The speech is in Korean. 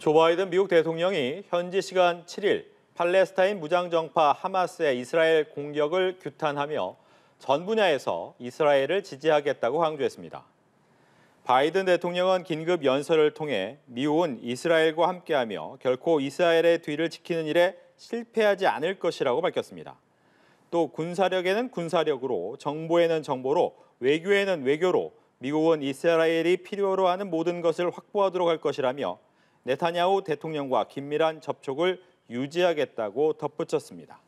조 바이든 미국 대통령이 현지 시간 7일 팔레스타인 무장정파 하마스의 이스라엘 공격을 규탄하며 전 분야에서 이스라엘을 지지하겠다고 강조했습니다. 바이든 대통령은 긴급 연설을 통해 미국은 이스라엘과 함께하며 결코 이스라엘의 뒤를 지키는 일에 실패하지 않을 것이라고 밝혔습니다. 또 군사력에는 군사력으로, 정보에는 정보로, 외교에는 외교로 미국은 이스라엘이 필요로 하는 모든 것을 확보하도록 할 것이라며 네타냐후 대통령과 긴밀한 접촉을 유지하겠다고 덧붙였습니다.